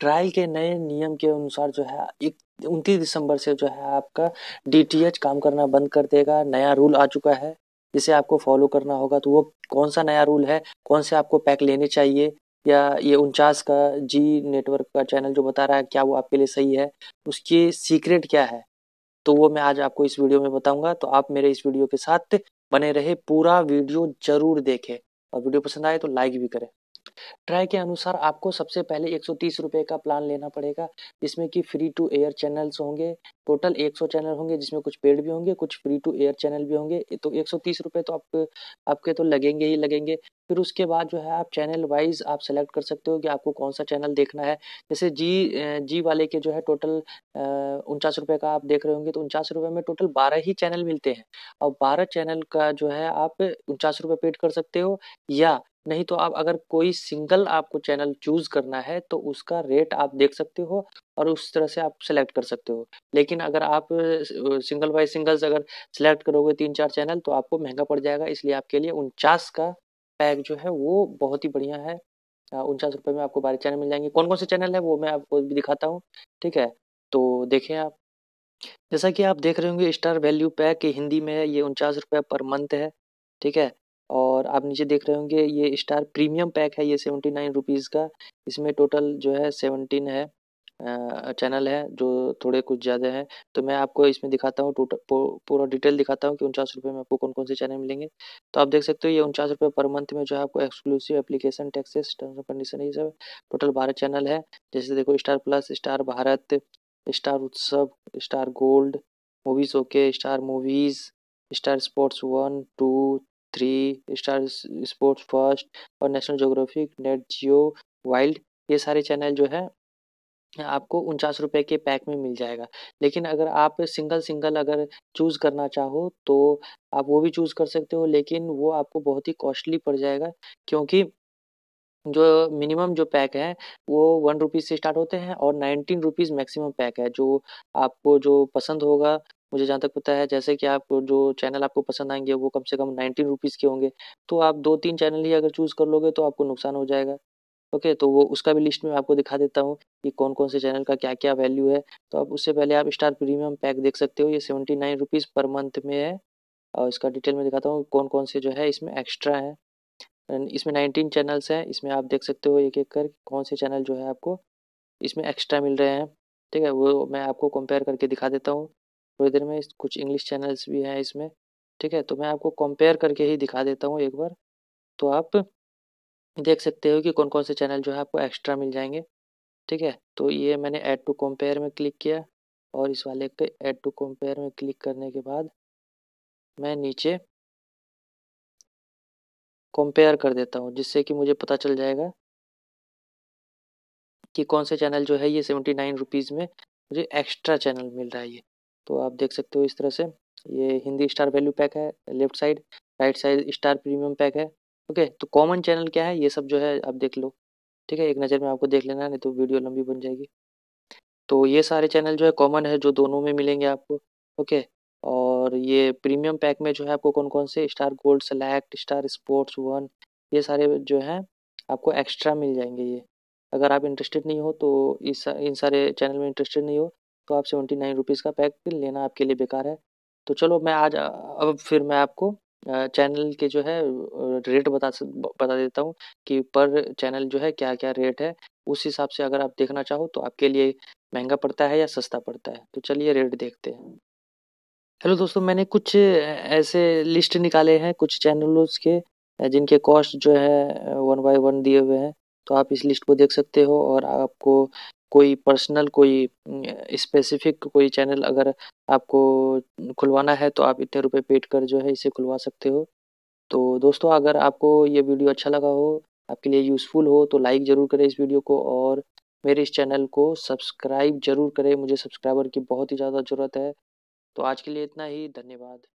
trial के नए नियम के अनुसार जो है एक उनतीस दिसंबर से जो है आपका डी काम करना बंद कर देगा नया रूल आ चुका है जिसे आपको फॉलो करना होगा तो वो कौन सा नया रूल है कौन से आपको पैक लेने चाहिए या ये उनचास का जी नेटवर्क का चैनल जो बता रहा है क्या वो आपके लिए सही है उसकी सीक्रेट क्या है तो वो मैं आज आपको इस वीडियो में बताऊंगा तो आप मेरे इस वीडियो के साथ बने रहे पूरा वीडियो जरूर देखें और वीडियो पसंद आए तो लाइक भी करें ट्राई के अनुसार आपको सबसे पहले एक रुपए का प्लान लेना पड़ेगा जिसमें कि फ्री टू एयर चैनल्स होंगे टोटल 100 चैनल होंगे जिसमें कुछ पेड भी होंगे कुछ फ्री टू एयर चैनल भी होंगे तो एक रुपए तो आप आपके तो लगेंगे ही लगेंगे फिर उसके बाद जो है आप चैनल वाइज आप सेलेक्ट कर सकते हो कि आपको कौन सा चैनल देखना है जैसे जी जी वाले के जो है टोटल उनचास रुपये का आप देख रहे होंगे तो उनचास रुपये में टोटल बारह ही चैनल मिलते हैं और बारह चैनल का जो है आप उनचास रुपये पेड कर सकते हो या नहीं तो आप अगर कोई सिंगल आपको चैनल चूज करना है तो उसका रेट आप देख सकते हो और उस तरह से आप सेलेक्ट कर सकते हो लेकिन अगर आप सिंगल बाय सिंगल्स अगर सेलेक्ट करोगे तीन चार चैनल तो आपको महंगा पड़ जाएगा इसलिए आपके लिए उनचास का पैक जो है वो बहुत ही बढ़िया है उनचास रुपये में आपको बारह चैनल मिल जाएंगे कौन कौन से चैनल है वो मैं आपको भी दिखाता हूँ ठीक है तो देखें आप जैसा कि आप देख रहे होंगे स्टार वैल्यू पैक हिंदी में ये उनचास रुपये पर मंथ है ठीक है और आप नीचे देख रहे होंगे ये स्टार प्रीमियम पैक है ये सेवेंटी नाइन रुपीज़ का इसमें टोटल जो है सेवनटीन है चैनल है जो थोड़े कुछ ज़्यादा हैं तो मैं आपको इसमें दिखाता हूँ टोटल पूरा डिटेल दिखाता हूँ कि उनचास रुपये में आपको कौन कौन से चैनल मिलेंगे तो आप देख सकते हो ये उनचास रुपये पर मंथ में जो है आपको exclusive application taxes terms and condition ये सब टोटल बारह चैनल है जैसे देखो Star Plus Star Bharat Star Utsav Star Gold movies okay Star movies Star Sports one two three Star Sports first और national geographic Nat Geo Wild ये सारे चैनल जो है आपको उनचास रुपये के पैक में मिल जाएगा लेकिन अगर आप सिंगल सिंगल अगर चूज़ करना चाहो तो आप वो भी चूज़ कर सकते हो लेकिन वो आपको बहुत ही कॉस्टली पड़ जाएगा क्योंकि जो मिनिमम जो पैक है वो वन रुपीज़ से स्टार्ट होते हैं और नाइनटीन रुपीज़ मैक्सिमम पैक है जो आपको जो पसंद होगा मुझे जहाँ तक पता है जैसे कि आपको जो चैनल आपको पसंद आएंगे वो कम से कम नाइनटीन रुपीज़ के होंगे तो आप दो तीन चैनल ही अगर चूज़ कर लोगे तो आपको नुकसान हो जाएगा ओके तो वो उसका भी लिस्ट में आपको दिखा देता हूँ कि कौन कौन से चैनल का क्या क्या वैल्यू है तो आप उससे पहले आप स्टार प्रीमियम पैक देख सकते हो ये seventy nine rupees per month में है और इसका डिटेल में दिखाता हूँ कौन कौन से जो है इसमें एक्स्ट्रा है इसमें नाइनटीन चैनल्स हैं इसमें आप देख सकते हो एक एक कर कौन से चैनल जो है आपको इसमें एक्स्ट्रा मिल रहे हैं ठीक है वो मैं आपको कंपेयर करके दिखा देता हूँ थोड़ी देर में कुछ इंग्लिश चैनल्स भी हैं इसमें ठीक है तो मैं आपको कंपेयर करके ही दिखा देता हूँ एक बार तो आप देख सकते हो कि कौन कौन से चैनल जो है आपको एक्स्ट्रा मिल जाएंगे ठीक है तो ये मैंने ऐड टू कंपेयर में क्लिक किया और इस वाले के ऐड टू कंपेयर में क्लिक करने के बाद मैं नीचे कंपेयर कर देता हूँ जिससे कि मुझे पता चल जाएगा कि कौन से चैनल जो है ये सेवेंटी नाइन रुपीज़ में मुझे एक्स्ट्रा चैनल मिल रहा है ये तो आप देख सकते हो इस तरह से ये हिंदी स्टार वैल्यू पैक है left side right side star premium pack है ओके तो कॉमन चैनल क्या है ये सब जो है आप देख लो ठीक है एक नज़र में आपको देख लेना है नहीं तो वीडियो लंबी बन जाएगी तो ये सारे चैनल जो है कॉमन है जो दोनों में मिलेंगे आपको ओके और ये प्रीमियम पैक में जो है आपको कौन कौन से Star Gold select Star Sports one ये सारे जो है आपको एक्स्ट्रा मिल जाएंगे ये अगर आप इंटरेस्टेड नहीं हो तो इस इन सारे चैनल में इंटरेस्टेड नहीं हो तो आप सेवेंटी नाइन रुपीज़ का पैक लेना आपके लिए बेकार है तो चलो मैं आज अब फिर मैं आपको चैनल के जो है रेट बता बता देता हूँ कि पर चैनल जो है क्या क्या रेट है उस हिसाब से अगर आप देखना चाहो तो आपके लिए महंगा पड़ता है या सस्ता पड़ता है तो चलिए रेट देखते हैं हेलो दोस्तों मैंने कुछ ऐसे लिस्ट निकाले हैं कुछ चैनलों के जिनके कॉस्ट जो है वन बाय वन दिए हुए हैं तो आप इस लिस्ट को देख सकते हो और आपको कोई पर्सनल कोई स्पेसिफिक कोई चैनल अगर आपको खुलवाना है तो आप इतने रुपए पेड कर जो है इसे खुलवा सकते हो तो दोस्तों अगर आपको ये वीडियो अच्छा लगा हो आपके लिए यूज़फुल हो तो लाइक ज़रूर करें इस वीडियो को और मेरे इस चैनल को सब्सक्राइब ज़रूर करें मुझे सब्सक्राइबर की बहुत ही ज़्यादा ज़रूरत है तो आज के लिए इतना ही धन्यवाद